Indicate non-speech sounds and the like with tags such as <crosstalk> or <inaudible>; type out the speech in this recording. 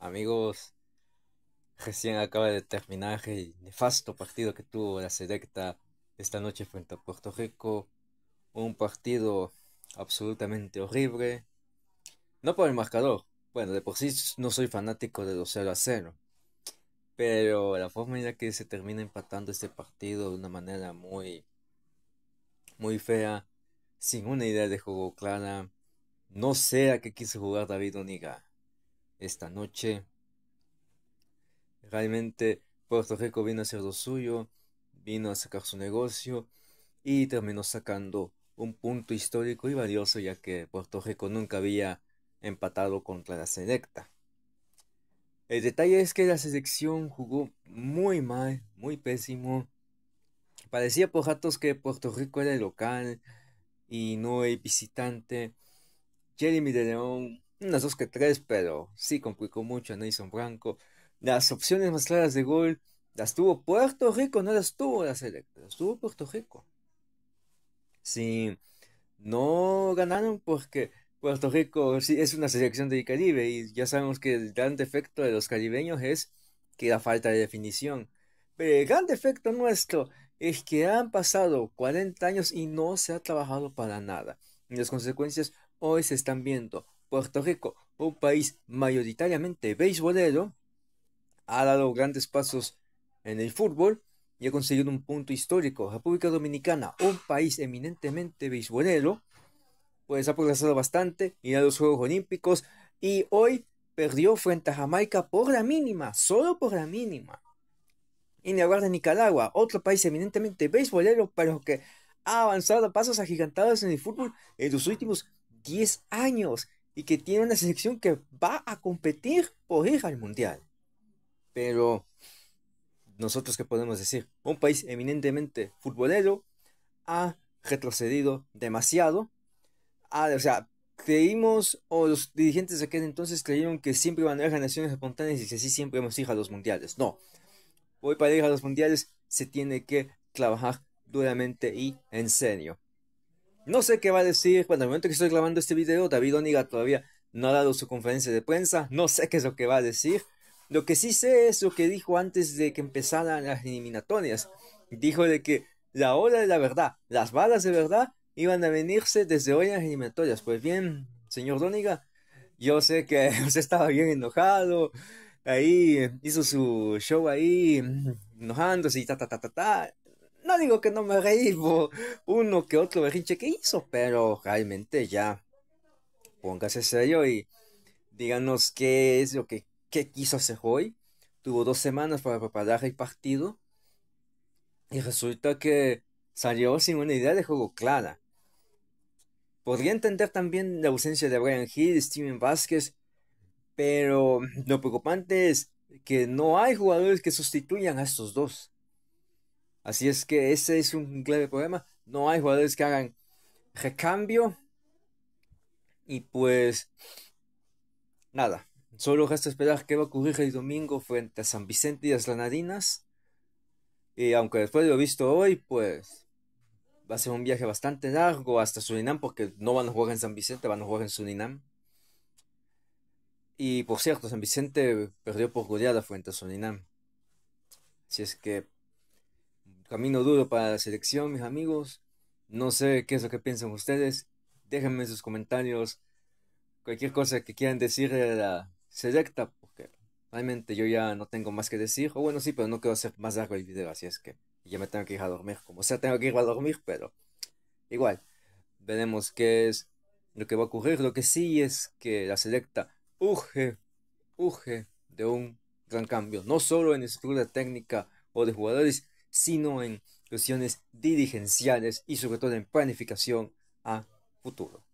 Amigos, recién acaba de terminar el nefasto partido que tuvo la selecta esta noche frente a Puerto Rico. Un partido absolutamente horrible. No por el marcador. Bueno, de por sí no soy fanático de los 0 a 0. Pero la forma en la que se termina empatando este partido de una manera muy, muy fea, sin una idea de juego clara. No sé a qué quiso jugar David Oniga esta noche. Realmente Puerto Rico vino a hacer lo suyo, vino a sacar su negocio y terminó sacando un punto histórico y valioso ya que Puerto Rico nunca había empatado contra la selecta. El detalle es que la selección jugó muy mal, muy pésimo. Parecía por ratos que Puerto Rico era el local y no el visitante. Jeremy de León unas dos que tres, pero sí complicó mucho a Nelson Franco Las opciones más claras de gol las tuvo Puerto Rico, no las tuvo la selección. las tuvo Puerto Rico. Sí, no ganaron porque Puerto Rico es una selección del Caribe y ya sabemos que el gran defecto de los caribeños es que la falta de definición. Pero el gran defecto nuestro es que han pasado 40 años y no se ha trabajado para nada. Y las consecuencias hoy se están viendo. Puerto Rico, un país mayoritariamente beisbolero, ha dado grandes pasos en el fútbol y ha conseguido un punto histórico. República Dominicana, un país eminentemente beisbolero, pues ha progresado bastante, y a los Juegos Olímpicos y hoy perdió frente a Jamaica por la mínima, solo por la mínima. Y ni de Nicaragua, otro país eminentemente beisbolero, pero que ha avanzado pasos agigantados en el fútbol en los últimos 10 años y que tiene una selección que va a competir por ir al mundial. Pero nosotros qué podemos decir? Un país eminentemente futbolero ha retrocedido demasiado. Ah, o sea, creímos, o los dirigentes de aquel entonces creyeron que siempre van a haber naciones espontáneas y que así siempre hemos ido a los mundiales. No. Hoy para ir a los mundiales se tiene que trabajar duramente y en serio. No sé qué va a decir cuando el momento que estoy grabando este video, David Oniga todavía no ha dado su conferencia de prensa, no sé qué es lo que va a decir. Lo que sí sé es lo que dijo antes de que empezaran las eliminatorias. Dijo de que la hora de la verdad, las balas de verdad, iban a venirse desde hoy en las eliminatorias. Pues bien, señor Dóniga, yo sé que <laughs> usted estaba bien enojado, ahí hizo su show ahí, enojándose y ta, ta, ta, ta, ta digo que no me reí uno que otro berrinche que hizo, pero realmente ya póngase serio y díganos qué es lo que qué quiso hacer hoy. Tuvo dos semanas para preparar el partido y resulta que salió sin una idea de juego clara. Podría entender también la ausencia de Brian Hill, Steven Vázquez, pero lo preocupante es que no hay jugadores que sustituyan a estos dos. Así es que ese es un clave problema. No hay jugadores que hagan recambio. Y pues nada, solo resta esperar qué va a ocurrir el domingo frente a San Vicente y las Granadinas. Y aunque después lo he visto hoy, pues va a ser un viaje bastante largo hasta Surinam porque no van a jugar en San Vicente, van a jugar en Surinam. Y por cierto, San Vicente perdió por goleada frente a Surinam. Así es que Camino duro para la selección, mis amigos. No sé qué es lo que piensan ustedes. Déjenme sus comentarios. Cualquier cosa que quieran decir de la selecta, porque realmente yo ya no tengo más que decir. O bueno, sí, pero no quiero hacer más largo el video, así es que ya me tengo que ir a dormir. Como sea, tengo que ir a dormir, pero igual. Veremos qué es lo que va a ocurrir. Lo que sí es que la selecta urge, urge de un gran cambio. No solo en estructura técnica o de jugadores, sino en cuestiones dirigenciales y sobre todo en planificación a futuro.